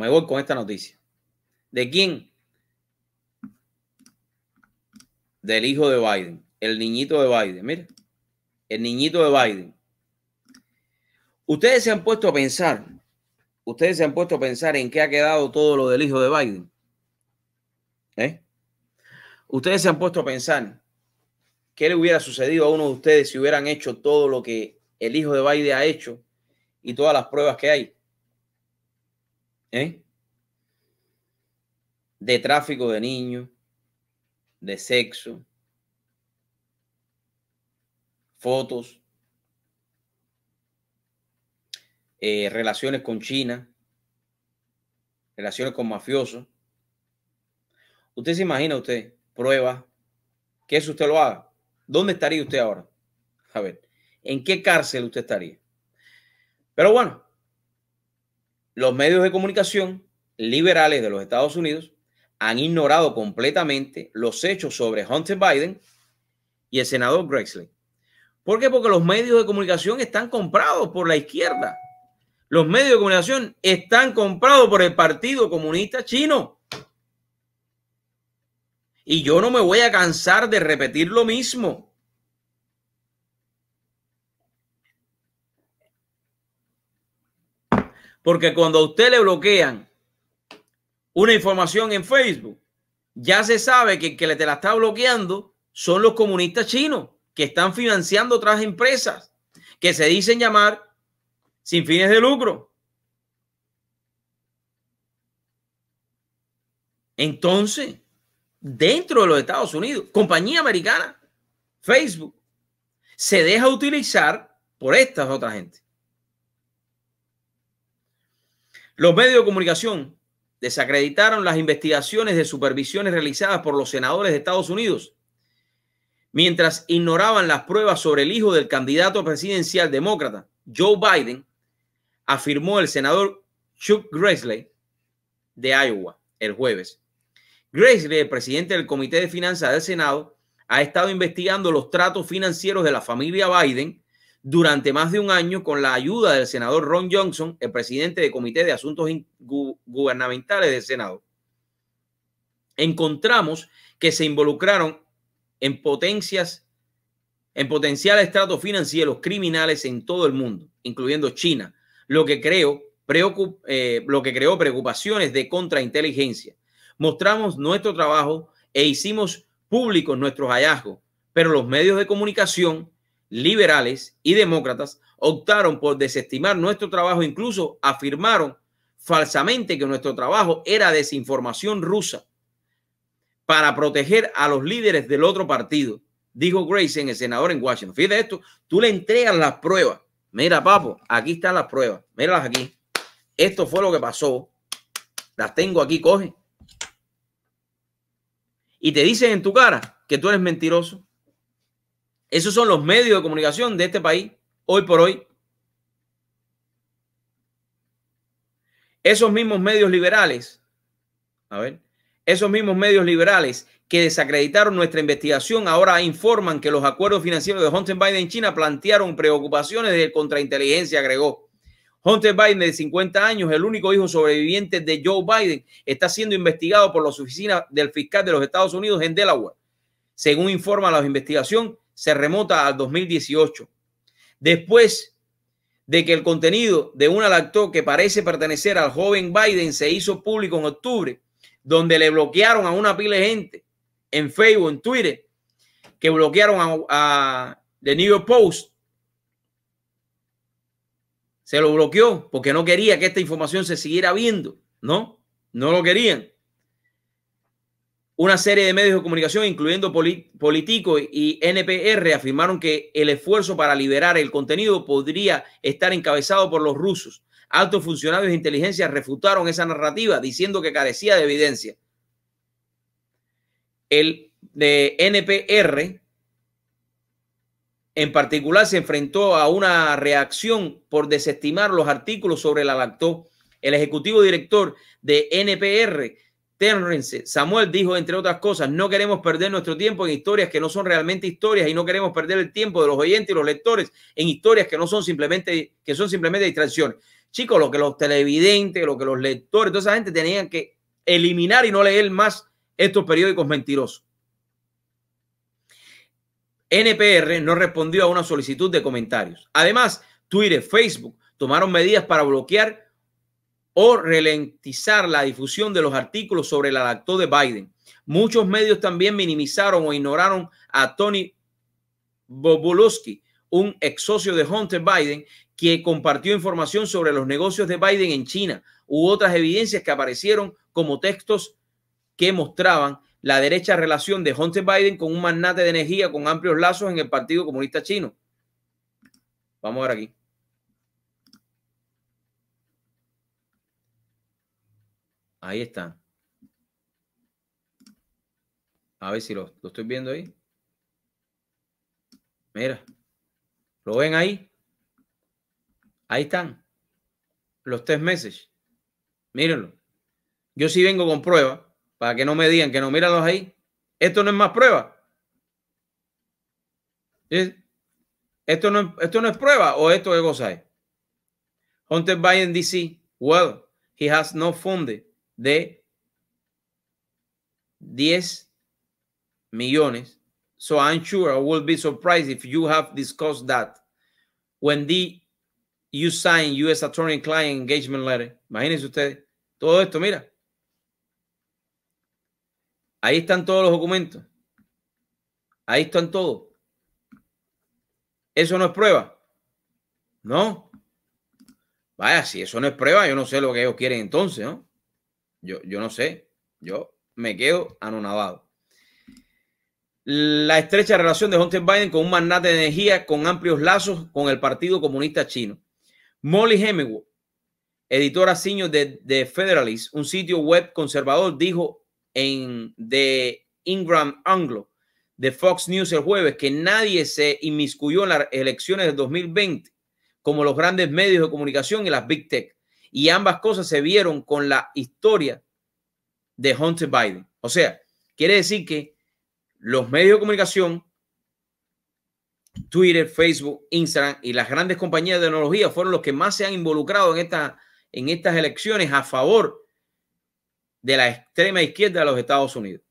Me voy con esta noticia. ¿De quién? Del hijo de Biden, el niñito de Biden. Mire, el niñito de Biden. Ustedes se han puesto a pensar, ustedes se han puesto a pensar en qué ha quedado todo lo del hijo de Biden. ¿Eh? Ustedes se han puesto a pensar qué le hubiera sucedido a uno de ustedes si hubieran hecho todo lo que el hijo de Biden ha hecho y todas las pruebas que hay. ¿Eh? de tráfico de niños, de sexo, fotos, eh, relaciones con China, relaciones con mafiosos. Usted se imagina, usted prueba que eso usted lo haga. ¿Dónde estaría usted ahora? A ver, ¿en qué cárcel usted estaría? Pero bueno, los medios de comunicación liberales de los Estados Unidos han ignorado completamente los hechos sobre Hunter Biden y el senador Grexley. ¿Por qué? Porque los medios de comunicación están comprados por la izquierda. Los medios de comunicación están comprados por el Partido Comunista Chino. Y yo no me voy a cansar de repetir lo mismo. Porque cuando a usted le bloquean una información en Facebook, ya se sabe que el que te la está bloqueando son los comunistas chinos que están financiando otras empresas que se dicen llamar sin fines de lucro. Entonces, dentro de los Estados Unidos, compañía americana, Facebook, se deja utilizar por estas otras gentes. Los medios de comunicación desacreditaron las investigaciones de supervisiones realizadas por los senadores de Estados Unidos, mientras ignoraban las pruebas sobre el hijo del candidato presidencial demócrata, Joe Biden, afirmó el senador Chuck Grassley de Iowa el jueves. Grassley, presidente del Comité de Finanzas del Senado, ha estado investigando los tratos financieros de la familia Biden durante más de un año con la ayuda del senador Ron Johnson, el presidente del Comité de Asuntos Gubernamentales del Senado. Encontramos que se involucraron en potencias en potenciales estratos financieros criminales en todo el mundo, incluyendo China, lo que, creo, eh, lo que creó preocupaciones de contrainteligencia. Mostramos nuestro trabajo e hicimos públicos nuestros hallazgos, pero los medios de comunicación liberales y demócratas optaron por desestimar nuestro trabajo, incluso afirmaron falsamente que nuestro trabajo era desinformación rusa para proteger a los líderes del otro partido, dijo Grayson, el senador en Washington. Fíjate esto, tú le entregas las pruebas. Mira, papo, aquí están las pruebas. Míralas aquí. Esto fue lo que pasó. Las tengo aquí, coge. Y te dicen en tu cara que tú eres mentiroso. Esos son los medios de comunicación de este país hoy por hoy. Esos mismos medios liberales, a ver, esos mismos medios liberales que desacreditaron nuestra investigación ahora informan que los acuerdos financieros de Hunter Biden en China plantearon preocupaciones de contrainteligencia, agregó. Hunter Biden, de 50 años, el único hijo sobreviviente de Joe Biden, está siendo investigado por las oficinas del fiscal de los Estados Unidos en Delaware. Según informa la investigación, se remota al 2018. Después de que el contenido de una actor que parece pertenecer al joven Biden se hizo público en octubre, donde le bloquearon a una pila de gente en Facebook, en Twitter, que bloquearon a, a The New York Post. Se lo bloqueó porque no quería que esta información se siguiera viendo, ¿no? No lo querían. Una serie de medios de comunicación, incluyendo Politico y NPR, afirmaron que el esfuerzo para liberar el contenido podría estar encabezado por los rusos. Altos funcionarios de inteligencia refutaron esa narrativa, diciendo que carecía de evidencia. El de NPR, en particular, se enfrentó a una reacción por desestimar los artículos sobre la lacto. El ejecutivo director de NPR Samuel dijo, entre otras cosas, no queremos perder nuestro tiempo en historias que no son realmente historias y no queremos perder el tiempo de los oyentes y los lectores en historias que no son simplemente, que son simplemente distracciones. Chicos, lo que los televidentes, lo que los lectores, toda esa gente tenían que eliminar y no leer más estos periódicos mentirosos. NPR no respondió a una solicitud de comentarios. Además, Twitter, Facebook tomaron medidas para bloquear o ralentizar la difusión de los artículos sobre el acto de Biden. Muchos medios también minimizaron o ignoraron a Tony Bobulowski, un ex socio de Hunter Biden, que compartió información sobre los negocios de Biden en China u otras evidencias que aparecieron como textos que mostraban la derecha relación de Hunter Biden con un magnate de energía con amplios lazos en el Partido Comunista Chino. Vamos a ver aquí. Ahí está. A ver si lo, estoy viendo ahí. Mira. ¿Lo ven ahí? Ahí están. Los test meses. Mírenlo. Yo sí vengo con prueba para que no me digan que no, míralos ahí. Esto no es más prueba. Esto, no, esto no es prueba o esto es cosa Hunter Biden DC, well, he has no funded de 10 millones. So I'm sure I will be surprised if you have discussed that when the you sign U.S. Attorney Client Engagement Letter. Imagínense ustedes, todo esto, mira. Ahí están todos los documentos. Ahí están todos. ¿Eso no es prueba? No. Vaya, si eso no es prueba, yo no sé lo que ellos quieren entonces, ¿no? Yo, no sé, yo me quedo anonadado. La estrecha relación de Hunter Biden con un magnate de energía con amplios lazos con el Partido Comunista Chino. Molly Hemingway, editora senior de, The Federalist, un sitio web conservador, dijo en The Ingram Anglo de Fox News el jueves que nadie se inmiscuyó en las elecciones de 2020 como los grandes medios de comunicación y las big tech. Y ambas cosas se vieron con la historia de Hunter Biden. O sea, quiere decir que los medios de comunicación, Twitter, Facebook, Instagram y las grandes compañías de tecnología fueron los que más se han involucrado en, esta, en estas elecciones a favor de la extrema izquierda de los Estados Unidos.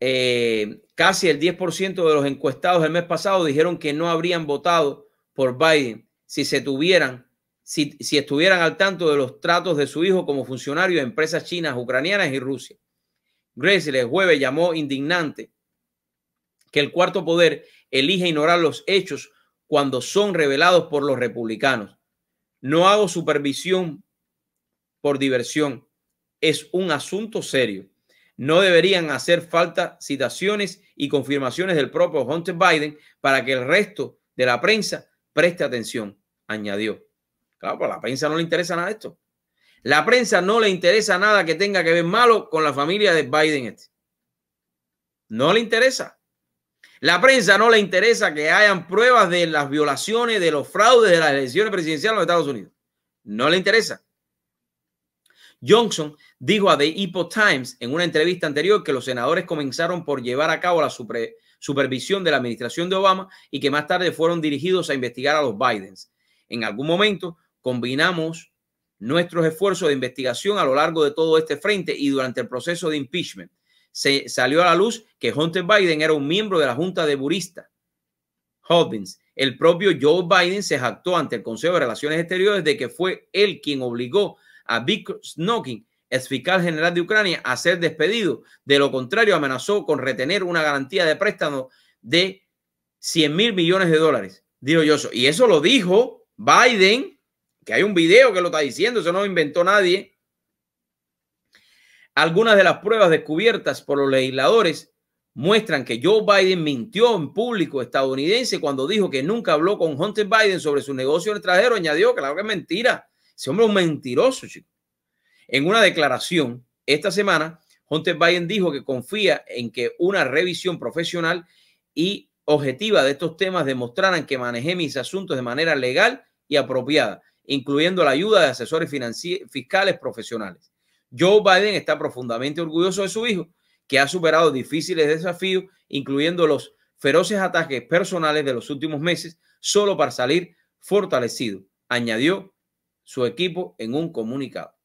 Eh, casi el 10% de los encuestados el mes pasado dijeron que no habrían votado por Biden si se tuvieran si, estuvieran al tanto de los tratos de su hijo como funcionario de empresas chinas, ucranianas y Rusia. Grace el jueves llamó indignante que el cuarto poder elige ignorar los hechos cuando son revelados por los republicanos. No hago supervisión por diversión. Es un asunto serio. No deberían hacer falta citaciones y confirmaciones del propio Hunter Biden para que el resto de la prensa preste atención, añadió. Claro, pues la prensa no le interesa nada esto. La prensa no le interesa nada que tenga que ver malo con la familia de Biden. Este. No le interesa. La prensa no le interesa que hayan pruebas de las violaciones, de los fraudes de las elecciones presidenciales en los Estados Unidos. No le interesa. Johnson dijo a The Epoch Times en una entrevista anterior que los senadores comenzaron por llevar a cabo la supervisión de la administración de Obama y que más tarde fueron dirigidos a investigar a los Bidens. En algún momento, combinamos nuestros esfuerzos de investigación a lo largo de todo este frente y durante el proceso de impeachment. Se salió a la luz que Hunter Biden era un miembro de la Junta de Burista. Hobbins, el propio Joe Biden se jactó ante el Consejo de Relaciones Exteriores de que fue él quien obligó a Viktor Snokin, ex fiscal general de Ucrania, a ser despedido. De lo contrario, amenazó con retener una garantía de préstamo de 100 mil millones de dólares. Digo yo Y eso lo dijo Biden que hay un video que lo está diciendo, eso no lo inventó nadie. Algunas de las pruebas descubiertas por los legisladores muestran que Joe Biden mintió en público estadounidense cuando dijo que nunca habló con Hunter Biden sobre su negocio en el extranjero. Añadió, claro que es mentira. Ese hombre es un mentiroso, chico. En una declaración esta semana, Hunter Biden dijo que confía en que una revisión profesional y objetiva de estos temas demostraran que manejé mis asuntos de manera legal y apropiada incluyendo la ayuda de asesores fiscales profesionales. Joe Biden está profundamente orgulloso de su hijo, que ha superado difíciles desafíos, incluyendo los feroces ataques personales de los últimos meses, solo para salir fortalecido, añadió su equipo en un comunicado.